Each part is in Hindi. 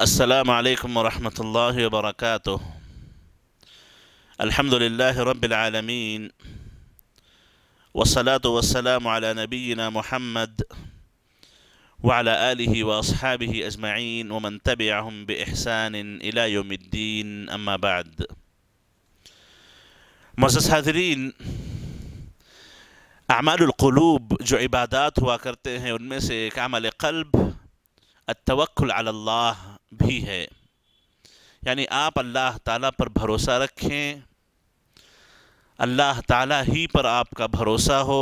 السلام عليكم ورحمة الله وبركاته الحمد لله رب العالمين والصلاة والسلام على نبينا محمد وعلى آله وأصحابه أجمعين ومن تبعهم بإحسان إلى يوم الدين أما بعد معزز حاضرين أعمال القلوب جو عبادات हुआ करते ان उनमें से एक अमल कल्ब على الله भी है यानी आप अल्लाह ताला पर भरोसा रखें अल्लाह ताला ही पर आपका भरोसा हो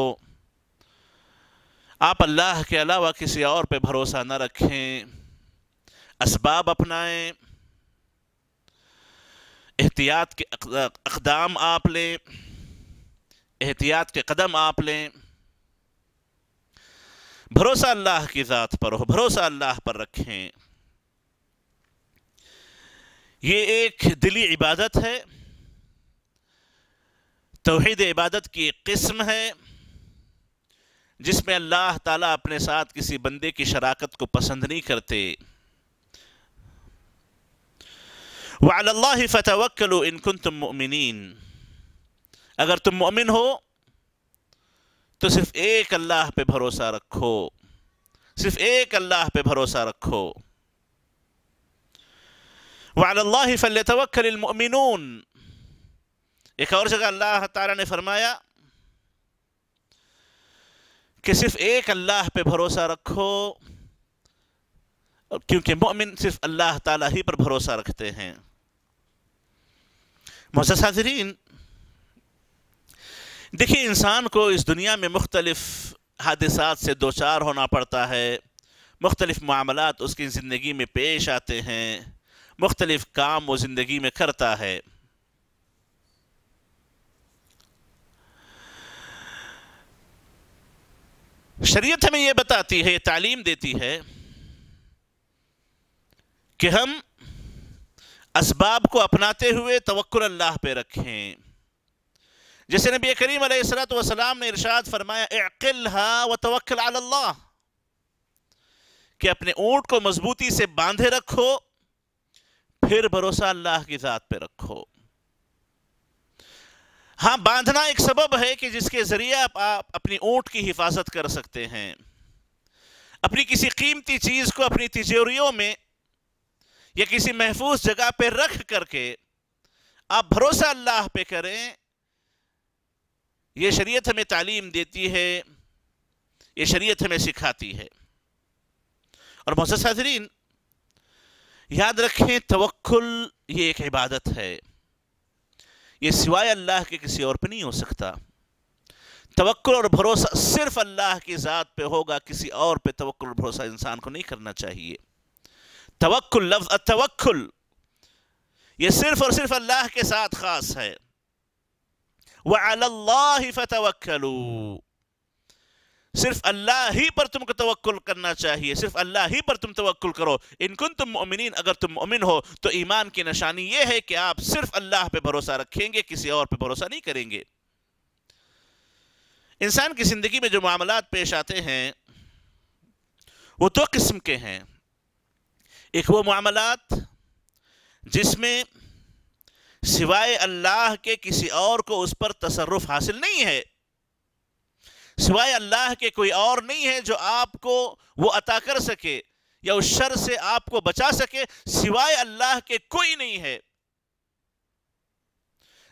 आप अल्लाह के अलावा किसी और पे भरोसा ना रखें इसबाब अपनाएं एहतियात के अकदाम आप लें एहतियात के कदम आप लें भरोसा अल्लाह की ज़ात पर हो भरोसा अल्लाह पर रखें ये एक दिली इबादत है तोहद इबादत की एक किस्म है जिसमें अल्लाह ताला अपने साथ किसी बंदे की शराकत को पसंद नहीं करते वाला फ़तवक्लो इनकुन तुम मुमिन अगर तुम मुमिन हो तो सिर्फ़ एक अल्लाह पे भरोसा रखो सिर्फ़ एक अल्लाह पे भरोसा रखो वाल्ला फ़लतवक्लमिन एक और जगह अल्लाह ताला ने फरमाया कि सिर्फ एक अल्लाह पे भरोसा रखो क्योंकि मोमिन सिर्फ अल्लाह ताला ही पर भरोसा रखते हैं मोज़ देखिए इंसान को इस दुनिया में मुख्तलफ़ हादसा से दो चार होना पड़ता है मुख्तलिफ़ मामला उसकी ज़िंदगी में पेश आते हैं मुख्तलिफ काम वो ज़िंदगी में करता है शरीयत हमें यह बताती है तालीम देती है कि हम इसबाब को अपनाते हुए तवक्ल अल्लाह पे रखें जैसे नबी करीम सलाम ने इरशाद फरमाया अकिल्हा व तवक्ल अल्लाह कि अपने ऊँट को मजबूती से बांधे रखो फिर भरोसा अल्लाह की ज़ात पे रखो हाँ बांधना एक सबब है कि जिसके ज़रिए आप, आप अपनी ऊँट की हिफाजत कर सकते हैं अपनी किसी कीमती चीज़ को अपनी तिजोरियों में या किसी महफूज जगह पे रख करके आप भरोसा अल्लाह पे करें यह शरीयत हमें तालीम देती है ये शरीयत हमें सिखाती है और मोहसद साजरीन याद रखें तवक्ल ये एक इबादत है ये सिवाय अल्लाह के किसी और पे नहीं हो सकता तवक्ल और भरोसा सिर्फ अल्लाह की ज़ात पे होगा किसी और पे तवक्ल और भरोसा इंसान को नहीं करना चाहिए तवक्ल लफ्ज़ तवक्ल ये सिर्फ और सिर्फ अल्लाह के साथ ख़ास है वह अल्लाह फ़तवक्लू सिर्फ अल्लाह ही पर तुमको तवक्ल करना चाहिए सिर्फ अल्लाह ही पर तुम तवक्ल करो इनकुन तुम मोमिन अगर तुम मोमिन हो तो ईमान की निशानी यह है कि आप सिर्फ अल्लाह पर भरोसा रखेंगे किसी और पे भरोसा नहीं करेंगे इंसान की ज़िंदगी में जो मामला पेश आते हैं वो दो किस्म के हैं एक वो मामला जिसमें सिवाय अल्लाह के किसी और को उस पर तसरफ हासिल नहीं है सिवाय अल्लाह के कोई और नहीं है जो आपको वो अता कर सके या उस शर से आपको बचा सके सिवाय अल्लाह के कोई नहीं है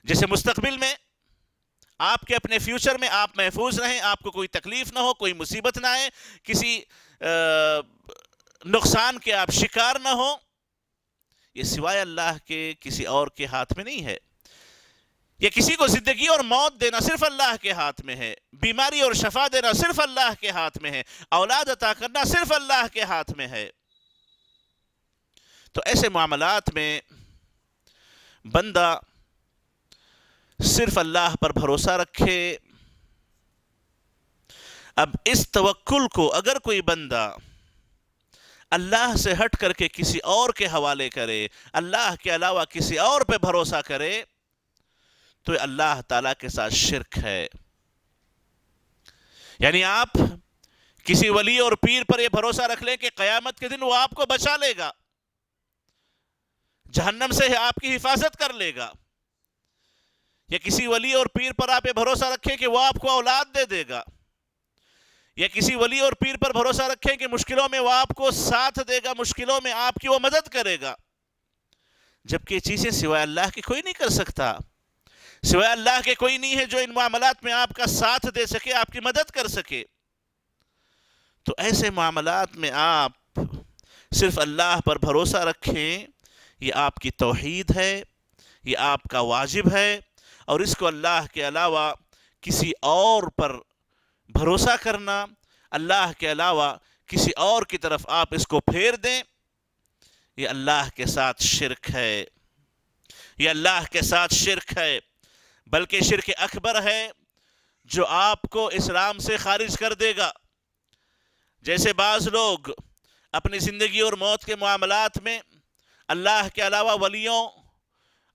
जैसे मुस्तकबिल में आपके अपने फ्यूचर में आप महफूज रहें आपको कोई तकलीफ ना हो कोई मुसीबत ना आए किसी नुकसान के आप शिकार ना हो ये सिवाय अल्लाह के किसी और के हाथ में नहीं है कि किसी को ज़िंदगी और मौत देना सिर्फ अल्लाह के हाथ में है बीमारी और शफा देना सिर्फ अल्लाह के हाथ में है औलाद अता करना सिर्फ अल्लाह के हाथ में है तो ऐसे मामलात में बंदा सिर्फ अल्लाह पर भरोसा रखे अब इस तवक्ल को अगर कोई बंदा अल्लाह से हट करके किसी और के हवाले करे अल्लाह के अलावा किसी और पे भरोसा करे तो अल्लाह ताला के साथ शिरक है यानी आप किसी वली और पीर पर यह भरोसा रख लें कि कयामत के दिन वो आपको बचा लेगा जहन्नम से आपकी हिफाजत कर लेगा या किसी वली और पीर पर आप ये भरोसा रखें कि वह आपको औलाद दे देगा या किसी वली और पीर पर भरोसा रखें कि मुश्किलों में वह आपको साथ देगा मुश्किलों में आपकी वो मदद करेगा जबकि चीज़ें सिवाय अल्लाह की कोई नहीं कर सकता सिवाय अल्लाह के कोई नहीं है जो इन मामला में आपका साथ दे सके आपकी मदद कर सके तो ऐसे मामलात में आप सिर्फ अल्लाह पर भरोसा रखें ये आपकी तोहद है ये आपका वाजिब है और इसको अल्लाह के अलावा किसी और पर भरोसा करना अल्लाह के अलावा किसी और की तरफ आप इसको फेर दें ये अल्लाह के साथ शिरक है ये अल्लाह के साथ शिरक है बल्कि शिरक अकबर है जो आपको इस्लाम से खारिज कर देगा जैसे बाज़ लोग अपनी ज़िंदगी और मौत के मामलों में अल्लाह के अलावा वलियों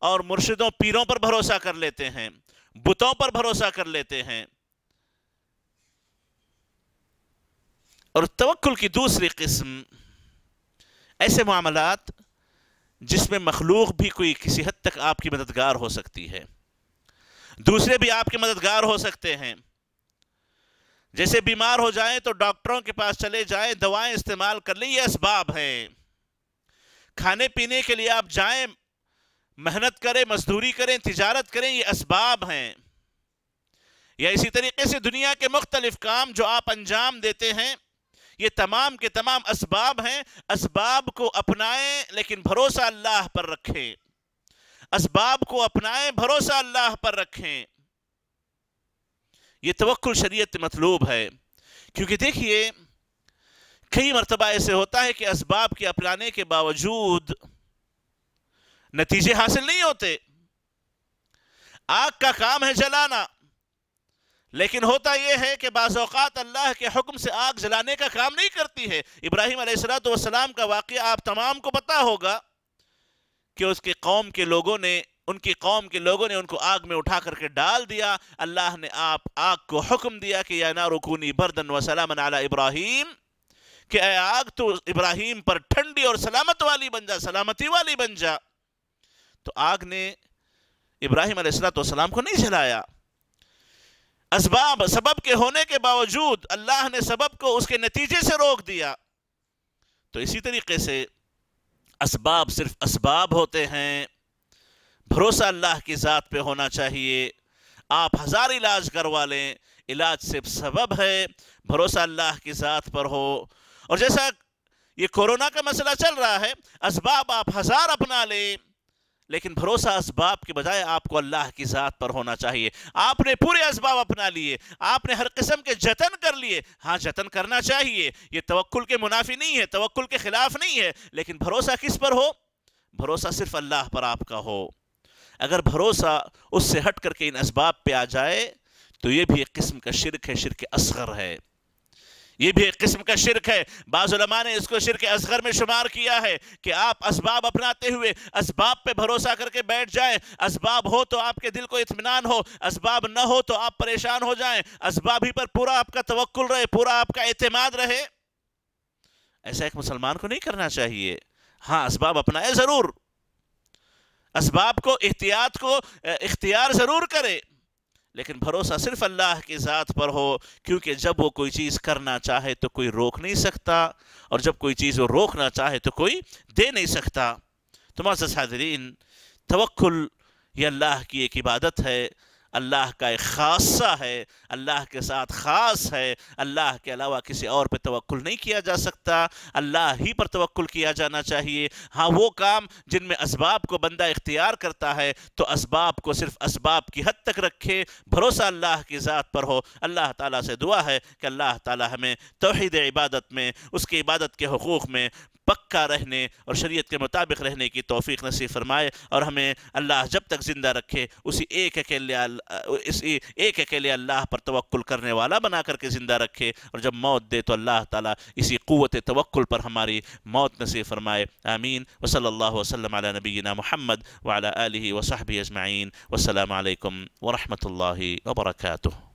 और मुर्शदों पीरों पर भरोसा कर लेते हैं बुतों पर भरोसा कर लेते हैं और तवक्ल की दूसरी किस्म ऐसे मामलात जिसमें मखलूक भी कोई किसी हद तक आपकी मददगार हो सकती है दूसरे भी आपके मददगार हो सकते हैं जैसे बीमार हो जाए तो डॉक्टरों के पास चले जाएं दवाएं इस्तेमाल कर लें ये इसबाब हैं खाने पीने के लिए आप जाएं मेहनत करें मजदूरी करें तिजारत करें ये इसबाब हैं या इसी तरीके से दुनिया के मुख्तलिफ काम जो आप अंजाम देते हैं ये तमाम के तमाम इसबाब हैं इसबाब को अपनाएं लेकिन भरोसा अल्लाह पर रखें इसबाब को अपनाएं भरोसा अल्लाह पर रखें यह तवक्ल शरीयत मतलूब है क्योंकि देखिए कई मरतबा ऐसे होता है कि इसबाब के अपनाने के बावजूद नतीजे हासिल नहीं होते आग का काम है जलाना लेकिन होता यह है कि बाज़ात अल्लाह के हुक्म से आग जलाने का काम नहीं करती है इब्राहिम सलाम का वाक़ आप तमाम को पता होगा कि उसके कौम के लोगों ने उनकी कौम के लोगों ने उनको आग में उठा करके डाल दिया अल्लाह ने आप आग को हुक्म दिया कि या ना रुकूनी बर्दन वसलाम आला इब्राहिम कि आग तो इब्राहिम पर ठंडी और सलामत वाली बन जा सलामती वाली बन जा तो आग ने इब्राहिम सलाम को नहीं जलाया असबाब सबब के होने के बावजूद अल्लाह ने सबब को उसके नतीजे से रोक दिया तो इसी तरीके से इसबाब सिर्फ इसबाब होते हैं भरोसा अल्लाह की ज़ात पे होना चाहिए आप हज़ार इलाज करवा लें इलाज सिर्फ सबब है भरोसा अल्लाह की ज़ात पर हो और जैसा ये कोरोना का मसला चल रहा है इसबाब आप हज़ार अपना लें लेकिन भरोसा इसबाब के बजाय आपको अल्लाह की ज़ात पर होना चाहिए आपने पूरे इसबाब अपना लिए आपने हर किस्म के जतन कर लिए हाँ जतन करना चाहिए ये तवक्ल के मुनाफी नहीं है तवक्ल के ख़िलाफ़ नहीं है लेकिन भरोसा किस पर हो भरोसा सिर्फ अल्लाह पर आपका हो अगर भरोसा उससे हट करके इन इसबाब पर आ जाए तो ये भी एक किस्म का शिरक है शिरक असगर है ये भी एक किस्म का शिरक है बाज़ुलमा ने इसको शिरक असगर में शुमार किया है कि आप इसबाब अपनाते हुए इसबाब पे भरोसा करके बैठ जाए इसबाब हो तो आपके दिल को इतमान हो इसबाब न हो तो आप परेशान हो जाए इसबाब ही पर पूरा आपका तवक्ल रहे पूरा आपका अतमाद रहे ऐसा एक मुसलमान को नहीं करना चाहिए हाँ इसबाब अपनाए ज़रूर इसबाब को एहतियात को इख्तियार ज़रूर करे लेकिन भरोसा सिर्फ अल्लाह की ज़ात पर हो क्योंकि जब वो कोई चीज़ करना चाहे तो कोई रोक नहीं सकता और जब कोई चीज़ वो रोकना चाहे तो कोई दे नहीं सकता तो माजरीन तवक्ल ये अल्लाह की एक इबादत है अल्लाह का एक खासा है अल्लाह के साथ ख़ास है अल्लाह के अलावा किसी और पर तवक्ल नहीं किया जा सकता अल्लाह ही पर तवक्ल किया जाना चाहिए हाँ वो काम जिनमें इसबाब को बंदा इख्तियार करता है तो इसबाब को सिर्फ इसबाब की हद तक रखे भरोसा अल्लाह की ज़ात पर हो अल्लाह ताला से दुआ है कि अल्लाह ताला हमें तोहद इबादत में उसकी इबादत के हकूक़ में पक्का रहने और शरीयत के मुताबिक रहने की तोफ़ी नसी फरमाए और हमें अल्लाह जब तक ज़िंदा रखे उसी एक अकेले इसी एक अकेले अल्लाह पर तवक्ल करने वाला बना करके ज़िंदा रखे और जब मौत दे तो अल्लाह ताला इसी क़वत तवक्ल पर हमारी मौत नसीब फरमाए आमीन वसल्ला वसलम नबीना महमद वाल वसाहबी अजमाइन वसलम वरहमल वर्का